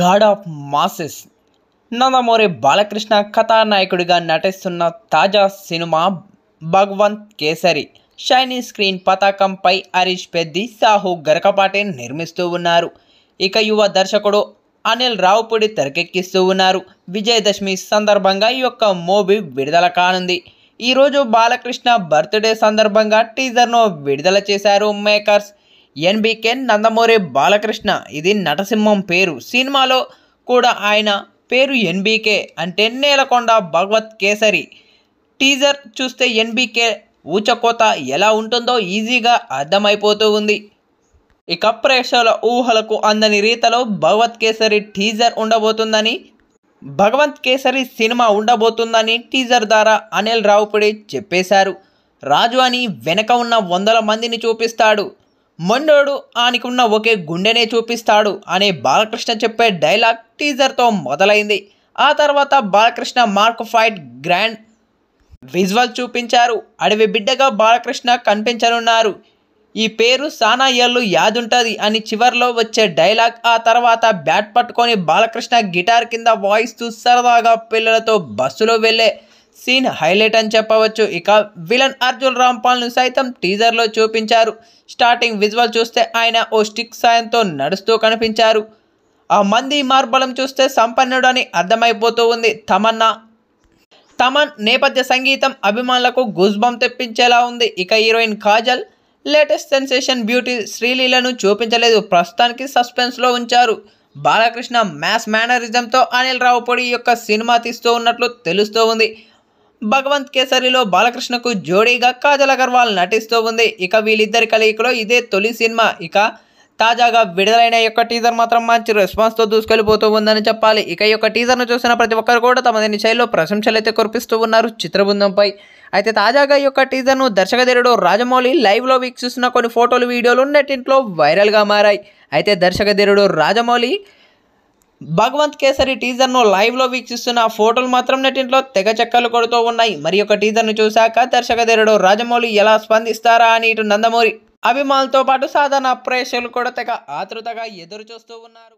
God of masses Nandamuri Balakrishna కథానాయకుడిగా నటిస్తున్న తాజా cinema Bhagavanth Kesari Shining Screen పతాకంపై హరీష్ పెద్ది సాహు గరకపాటే నిర్మిస్తూ ఉన్నారు ఇక యువ దర్శకుడు అనిల్ రావుపూడి తెరకెక్కిస్తూ ఉన్నారు విజయదశమి సందర్భంగా ఈ యొక్క మూవీ విడుదల కానుంది ఈరోజు బాలకృష్ణ బర్త్డే సందర్భంగా టీజర్ను విడుదల చేశారు మేకర్స్ ఎన్బికెన్ నందమూరి బాలకృష్ణ ఇది నటసింహం పేరు సినిమాలో కూడా ఆయన పేరు ఎన్బికే అంటే నేలకొండ భగవత్ కేసరి టీజర్ చూస్తే ఎన్బికే ఊచకోత ఎలా ఉంటుందో ఈజీగా అర్థమైపోతూ ఉంది ఇక ప్రేక్షకుల ఊహలకు అందని రీతిలో భగవత్ కేసరి టీజర్ ఉండబోతుందని భగవంత్ కేసరి సినిమా ఉండబోతుందని టీజర్ ద్వారా అనిల్ రావుపడి చెప్పేశారు రాజు అని వెనక ఉన్న వందల మందిని చూపిస్తాడు మండోడు ఆనికున్న ఒకే గుండెనే చూపిస్తాడు అనే బాలకృష్ణ చెప్పే డైలాగ్ టీజర్తో మొదలైంది ఆ తర్వాత Balakrishna mark fight grand visual చూపించారు అడవి బిడ్డగా బాలకృష్ణ కనిపించనున్నారు ఈ పేరు సానా ఎల్లు యాదుంటుంది అని చివరిలో వచ్చే డైలాగ్ ఆ తర్వాత బ్యాట్ పట్టుకొని బాలకృష్ణ గిటార్ కింద వాయిస్తూ సరదాగా పిల్లలతో బస్సులో వెళ్ళే సీన్ హైలైట్ అని చెప్పవచ్చు ఇక విలన్ అర్జున్ రాంపాల్ను సైతం టీజర్లో చూపించారు స్టార్టింగ్ విజువల్ చూస్తే ఆయన ఓ స్టిక్ సాయంతో నడుస్తూ కనిపించారు ఆ మంది మార్బలం చూస్తే సంపన్నుడు అని అర్థమైపోతూ ఉంది తమన్నా తమన్ నేపథ్య సంగీతం అభిమానులకు గుజ్బం తెప్పించేలా ఉంది ఇక heroine Kajal latest sensation beauty శ్రీలీలను చూపించలేదు ప్రస్తుతానికి సస్పెన్స్లో ఉంచారు బాలకృష్ణ మ్యాస్ మేనరిజంతో అనిల్ రావుపొడి యొక్క సినిమా తీస్తూ ఉన్నట్లు తెలుస్తూ ఉంది భగవంత్ కేసరిలో బాలకృష్ణకు జోడీగా కాజల్ అగర్వాల్ నటిస్తూ ఉంది ఇక వీళ్ళిద్దరి కలయికలో ఇదే తొలి సినిమా ఇక తాజాగా విడుదలైన యొక్క టీజర్ మాత్రం మంచి రెస్పాన్స్తో దూసుకెళ్ళిపోతూ ఉందని చెప్పాలి ఇక యొక్క టీజర్ను చూసిన ప్రతి ఒక్కరు కూడా తమ శైలిలో ప్రశంసలు అయితే కురిపిస్తూ ఉన్నారు చిత్రబృందంపై అయితే తాజాగా ఈ యొక్క టీజర్ను దర్శకధీరుడు రాజమౌళి లైవ్లో వీక్షిస్తున్న కొన్ని ఫోటోలు వీడియోలు నెట్టింట్లో వైరల్గా మారాయి అయితే దర్శకధీరుడు రాజమౌళి భగవంత్ కేసరి టీజర్ను లైవ్లో వీక్షిస్తున్న ఫోటోలు మాత్రం నెటింట్లో తెగ చెక్కలు కొడుతూ ఉన్నాయి మరి టీజర్ టీజర్ను చూశాక దర్శకధీరుడు రాజమౌళి ఎలా స్పందిస్తారా అని ఇటు నందమూరి అభిమానులతో పాటు సాధారణ ప్రేక్షకులు కూడా తెగ ఆతృతగా ఎదురు చూస్తూ ఉన్నారు